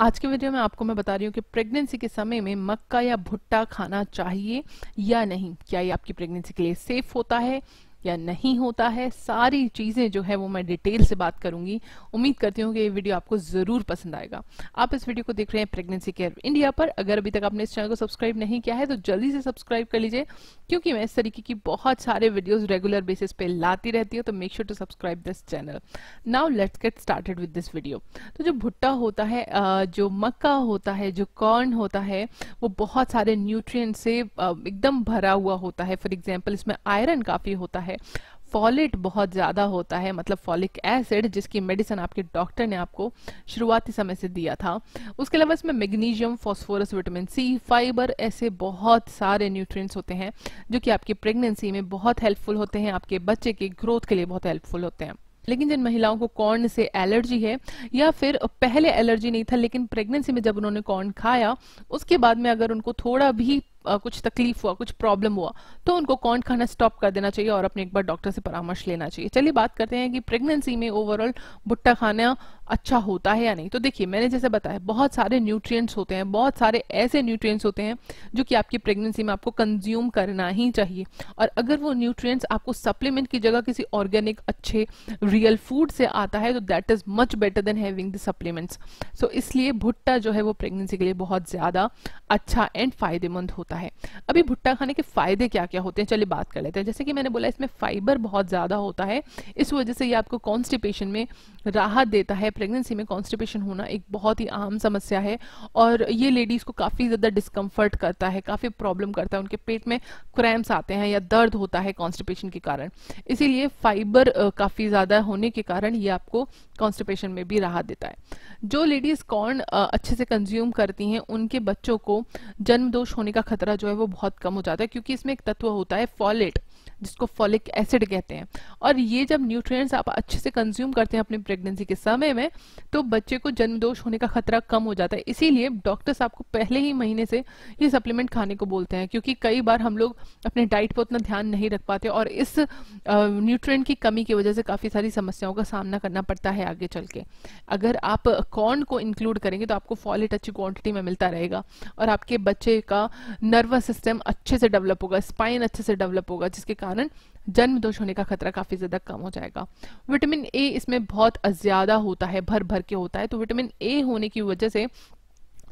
आज के वीडियो में आपको मैं बता रही हूँ कि प्रेगनेंसी के समय में मक्का या भुट्टा खाना चाहिए या नहीं क्या ये आपकी प्रेगनेंसी के लिए सेफ होता है या नहीं होता है सारी चीज़ें जो है वो मैं डिटेल से बात करूंगी उम्मीद करती हूँ कि ये वीडियो आपको ज़रूर पसंद आएगा आप इस वीडियो को देख रहे हैं प्रेगनेंसी केयर इंडिया पर अगर अभी तक आपने इस चैनल को सब्सक्राइब नहीं किया है तो जल्दी से सब्सक्राइब कर लीजिए क्योंकि मैं इस तरीके की बहुत सारे वीडियोज़ रेगुलर बेसिस पे लाती रहती हूँ तो make sure to subscribe this channel now let's get started with this video तो जो भुट्टा होता है जो मक्का होता है जो कॉर्न होता है वो बहुत सारे न्यूट्रिय से एकदम भरा हुआ होता है फॉर एग्जाम्पल इसमें आयरन काफ़ी होता है है फॉलेट बहुत ज़्यादा होता है मतलब फॉलिक एसिड जिसकी मेडिसिन आपके डॉक्टर ने आपको शुरुआती समय से दिया था उसके अलावा इसमें magnesium phosphorus vitamin C fibre ऐसे बहुत सारे न्यूट्रिएंट्स होते हैं जो कि आपकी प्रेगनेंसी में बहुत हेल्पफुल होते हैं आपके बच्चे के ग्रोथ के लिए बहुत हेल्पफुल होते हैं लेकिन जिन महिलाओं को कॉर्न से एलर्जी है या फिर पहले एलर्जी नहीं था लेकिन प्रेगनेंसी में जब उन्होंने कॉर्न खाया उसके बाद में अगर उनको थोड़ा भी कुछ तकलीफ हुआ कुछ प्रॉब्लम हुआ तो उनको कौन खाना स्टॉप कर देना चाहिए और अपने एक बार डॉक्टर से परामर्श लेना चाहिए चलिए बात करते हैं कि प्रेगनेंसी में ओवरऑल भुट्टा खाना अच्छा होता है या नहीं तो देखिए मैंने जैसे बताया बहुत सारे न्यूट्रिएंट्स होते हैं बहुत सारे ऐसे न्यूट्रिएंट्स होते हैं जो कि आपकी प्रेगनेंसी में आपको कंज्यूम करना ही चाहिए और अगर वो न्यूट्रिएंट्स आपको सप्लीमेंट की जगह किसी ऑर्गेनिक अच्छे रियल फूड से आता है तो that is much better than having the supplements so इसलिए भुट्टा जो है वो प्रेगनेंसी के लिए बहुत ज़्यादा अच्छा एंड फायदेमंद होता है होता है अभी भुट्टा खाने के फायदे क्या क्या होते हैं चलिए बात कर लेते हैं जैसे कि मैंने बोला इसमें फाइबर बहुत ज़्यादा होता है इस वजह से ये आपको कॉन्स्टिपेशन में राहत देता है प्रेगनेंसी में कॉन्स्टिपेशन होना एक बहुत ही आम समस्या है और ये लेडीज़ को काफ़ी ज़्यादा डिस्कम्फर्ट करता है काफ़ी प्रॉब्लम करता है उनके पेट में क्रैम्स आते हैं या दर्द होता है कॉन्स्टिपेशन के कारण इसीलिए फाइबर काफ़ी ज़्यादा होने के कारण ये आपको कॉन्स्टिपेशन में भी राहत देता है जो लेडीज़ कॉर्न अच्छे से कंज्यूम करती हैं उनके बच्चों को जन्म दोष होने का खतरा मात्रा जो है वो बहुत कम हो जाता है क्योंकि इसमें एक तत्व होता है फॉलेट जिसको फॉलिक एसिड कहते हैं और ये जब न्यूट्रिएंट्स आप अच्छे से कंज्यूम करते हैं अपनी प्रेगनेंसी के समय में तो बच्चे को जन्म दोष होने का खतरा कम हो जाता है इसीलिए डॉक्टर्स आपको पहले ही महीने से ये सप्लीमेंट खाने को बोलते हैं क्योंकि कई बार हम लोग अपने डाइट पर उतना ध्यान नहीं रख पाते और इस न्यूट्रिएंट की कमी की वजह से काफ़ी सारी समस्याओं का सामना करना पड़ता है आगे चल के अगर आप कॉर्न को इंक्लूड करेंगे तो आपको फॉलिट अच्छी क्वान्टिटी में मिलता रहेगा और आपके बच्चे का नर्वस सिस्टम अच्छे से डेवलप होगा स्पाइन अच्छे से डेवलप होगा जिसके कारण कारण जन्म दोष होने का खतरा काफी ज्यादा कम हो जाएगा विटामिन ए इसमें बहुत ज्यादा होता है भर भर के होता है तो विटामिन ए होने की वजह से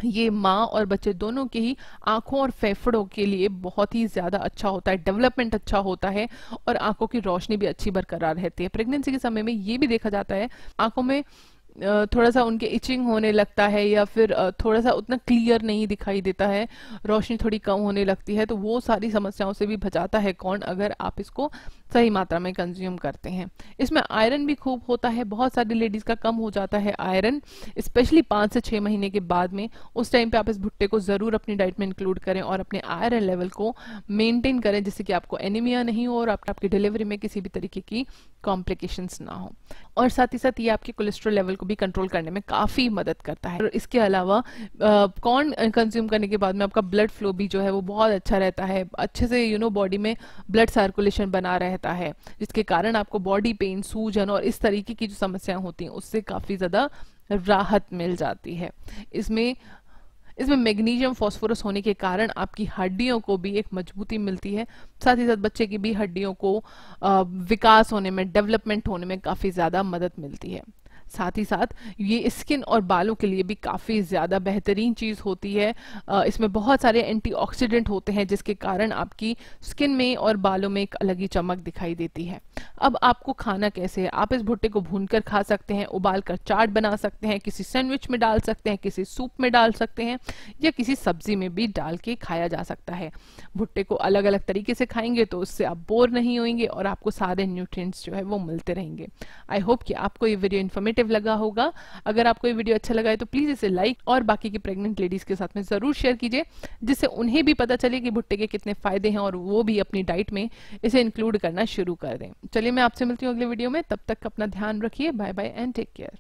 ये माँ और बच्चे दोनों के ही आंखों और फेफड़ों के लिए बहुत ही ज़्यादा अच्छा होता है डेवलपमेंट अच्छा होता है और आंखों की रोशनी भी अच्छी बरकरार रहती है प्रेगनेंसी के समय में ये भी देखा जाता है आंखों में थोड़ा सा उनके इचिंग होने लगता है या फिर थोड़ा सा उतना क्लियर नहीं दिखाई देता है रोशनी थोड़ी कम होने लगती है तो वो सारी समस्याओं से भी बचाता है कौन अगर आप इसको सही मात्रा में कंज्यूम करते हैं इसमें आयरन भी खूब होता है बहुत सारी लेडीज़ का कम हो जाता है आयरन स्पेशली पांच से छह महीने के बाद में उस टाइम पे आप इस भुट्टे को ज़रूर अपनी डाइट में इंक्लूड करें और अपने आयरन लेवल को मेनटेन करें जिससे कि आपको एनीमिया नहीं हो और आप, आपकी डिलीवरी में किसी भी तरीके की कॉम्प्लिकेशन ना हो और साथ ही साथ ये आपके कोलेस्ट्रोल लेवल को भी कंट्रोल करने में काफ़ी मदद करता है और इसके अलावा कॉर्न कंज्यूम करने के बाद में आपका ब्लड फ्लो भी जो है वो बहुत अच्छा रहता है अच्छे से यू नो बॉडी में ब्लड सर्कुलेशन बना रहता है जिसके कारण आपको बॉडी पेन सूजन और इस तरीके की जो समस्याएं होती हैं उससे काफ़ी ज़्यादा राहत मिल जाती है इसमें इसमें मैग्नीशियम फास्फोरस होने के कारण आपकी हड्डियों को भी एक मजबूती मिलती है साथ ही साथ बच्चे की भी हड्डियों को विकास होने में डेवलपमेंट होने में काफ़ी ज़्यादा मदद मिलती है साथ ही साथ ये स्किन और बालों के लिए भी काफ़ी ज़्यादा बेहतरीन चीज़ होती है इसमें बहुत सारे एंटीऑक्सीडेंट होते हैं जिसके कारण आपकी स्किन में और बालों में एक अलग ही चमक दिखाई देती है अब आपको खाना कैसे है आप इस भुट्टे को भून कर खा सकते हैं उबाल कर चाट बना सकते हैं किसी सैंडविच में डाल सकते हैं किसी सूप में डाल सकते हैं या किसी सब्जी में भी डाल के खाया जा सकता है भुट्टे को अलग अलग तरीके से खाएंगे तो उससे आप बोर नहीं होंगे और आपको सारे न्यूट्रिएंट्स जो है वो मिलते रहेंगे आई होप कि आपको ये वीडियो इन्फॉर्मेटिव लगा होगा अगर आपको ये वीडियो अच्छा लगा है तो प्लीज़ इसे लाइक और बाकी की प्रेग्नेंट लेडीज़ के साथ में ज़रूर शेयर कीजिए जिससे उन्हें भी पता चले कि भुट्टे के कितने फ़ायदे हैं और वो भी अपनी डाइट में इसे इंक्लूड करना शुरू कर दें चलिए मैं आपसे मिलती हूँ अगले वीडियो में तब तक अपना ध्यान रखिए bye bye and take care